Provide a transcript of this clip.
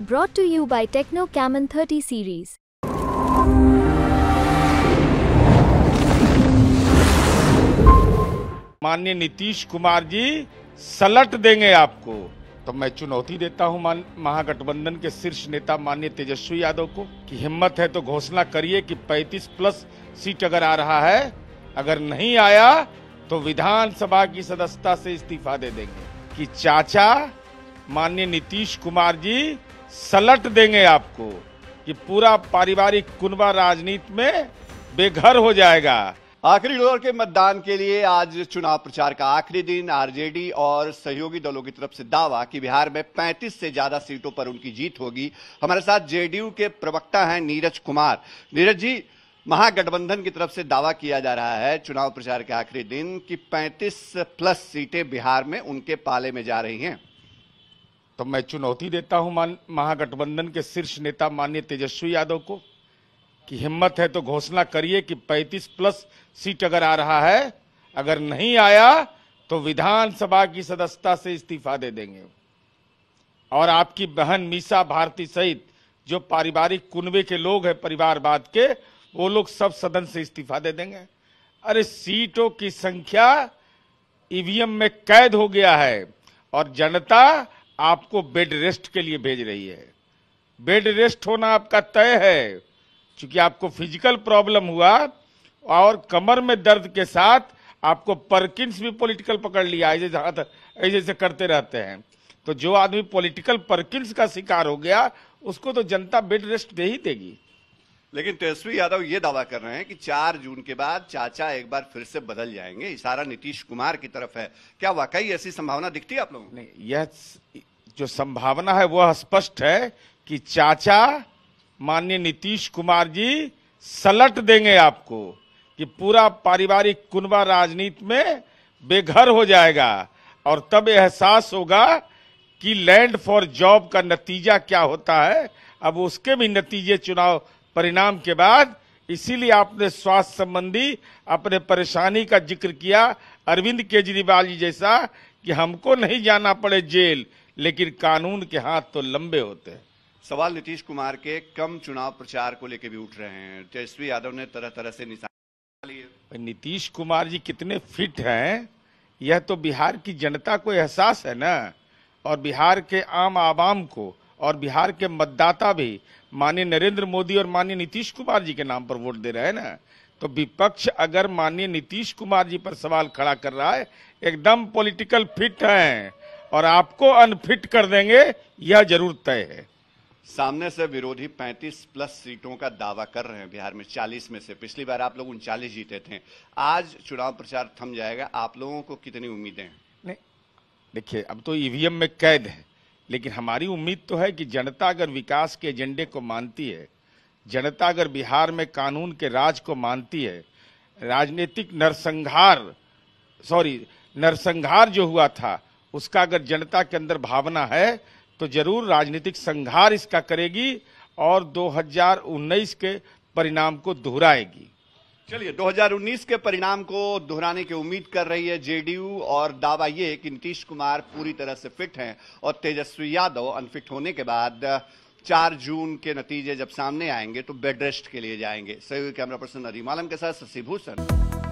brought to you by Techno Camon 30 series. माननीय नीतीश कुमार जी सलट देंगे आपको तो मैं चुनौती देता हूं महागठबंधन के शीर्ष नेता माननीय तेजस्वी यादव को कि हिम्मत है तो घोषणा करिए कि 35 प्लस सीट अगर आ रहा है अगर नहीं आया तो विधानसभा की सदस्यता से इस्तीफा दे देंगे कि चाचा माननीय नीतीश कुमार जी सलट देंगे आपको कि पूरा पारिवारिक कुनबा राजनीति में बेघर हो जाएगा आखिरी दौर के मतदान के लिए आज चुनाव प्रचार का आखिरी दिन आरजेडी और सहयोगी दलों की तरफ से दावा कि बिहार में 35 से ज्यादा सीटों पर उनकी जीत होगी हमारे साथ जेडीयू के प्रवक्ता हैं नीरज कुमार नीरज जी महागठबंधन की तरफ से दावा किया जा रहा है चुनाव प्रचार के आखिरी दिन कि 35 प्लस सीटें बिहार में उनके पाले में जा रही हैं तो मैं चुनौती देता हूं महागठबंधन के शीर्ष नेता माननीय तेजस्वी यादव को कि हिम्मत है तो घोषणा करिए कि 35 प्लस सीट अगर आ रहा है अगर नहीं आया तो विधानसभा की सदस्यता से इस्तीफा दे देंगे और आपकी बहन मीसा भारती सहित जो पारिवारिक कुनबे के लोग हैं परिवारवाद के वो लोग सब सदन से इस्तीफा दे देंगे अरे सीटों की संख्या ईवीएम में कैद हो गया है और जनता आपको बेड रेस्ट के लिए भेज रही है बेड रेस्ट होना आपका तय है क्योंकि आपको फिजिकल प्रॉब्लम हुआ और कमर में दर्द के साथ आपको परकिंस भी पॉलिटिकल पकड़ लिया ऐसे ऐसे करते रहते हैं तो जो आदमी पॉलिटिकल परकिंस का शिकार हो गया उसको तो जनता बेड रेस्ट दे ही देगी लेकिन तेजस्वी यादव ये दावा कर रहे हैं कि 4 जून के बाद चाचा एक बार फिर से बदल जाएंगे इशारा नीतीश कुमार की तरफ है क्या वाकई ऐसी संभावना दिखती है आप लोगों यह जो संभावना है वह स्पष्ट है कि चाचा माननीय नीतीश कुमार जी सलट देंगे आपको कि पूरा पारिवारिक कुनबा राजनीति में बेघर हो जाएगा और तब एहसास होगा कि लैंड फॉर जॉब का नतीजा क्या होता है अब उसके भी नतीजे चुनाव परिणाम के बाद इसीलिए आपने स्वास्थ्य संबंधी अपने परेशानी का जिक्र किया अरविंद केजरीवाल जी जैसा कि हमको नहीं जाना पड़े जेल लेकिन कानून के हाथ तो लंबे होते हैं सवाल नीतीश कुमार के कम चुनाव प्रचार को लेकर भी उठ रहे हैं तेजस्वी यादव ने तरह तरह से निशान लिए नीतीश कुमार जी कितने फिट हैं यह तो बिहार की जनता को एहसास है ना और बिहार के आम आवाम को और बिहार के मतदाता भी माननीय नरेंद्र मोदी और माननीय नीतीश कुमार जी के नाम पर वोट दे रहे हैं ना तो विपक्ष अगर माननीय नीतीश कुमार जी पर सवाल खड़ा कर रहा है एकदम पॉलिटिकल फिट हैं और आपको अनफिट कर देंगे यह जरूर तय है सामने से विरोधी 35 प्लस सीटों का दावा कर रहे हैं बिहार में 40 में से पिछली बार आप लोग उनचालीस जीते थे आज चुनाव प्रचार थम जाएगा आप लोगों को कितनी उम्मीदें हैं देखिए अब तो ईवीएम में कैद है लेकिन हमारी उम्मीद तो है कि जनता अगर विकास के एजेंडे को मानती है जनता अगर बिहार में कानून के राज को मानती है राजनीतिक नरसंहार सॉरी नरसंहार जो हुआ था उसका अगर जनता के अंदर भावना है तो जरूर राजनीतिक संघार इसका करेगी और 2019 के परिणाम को दोहराएगी चलिए 2019 के परिणाम को दोहराने की उम्मीद कर रही है जेडीयू और दावा ये कि नीतीश कुमार पूरी तरह से फिट हैं और तेजस्वी यादव अनफिट होने के बाद चार जून के नतीजे जब सामने आएंगे तो बेड रेस्ट के लिए जाएंगे सहयोगी कैमरा पर्सन अरिमालम के साथ शशि भूषण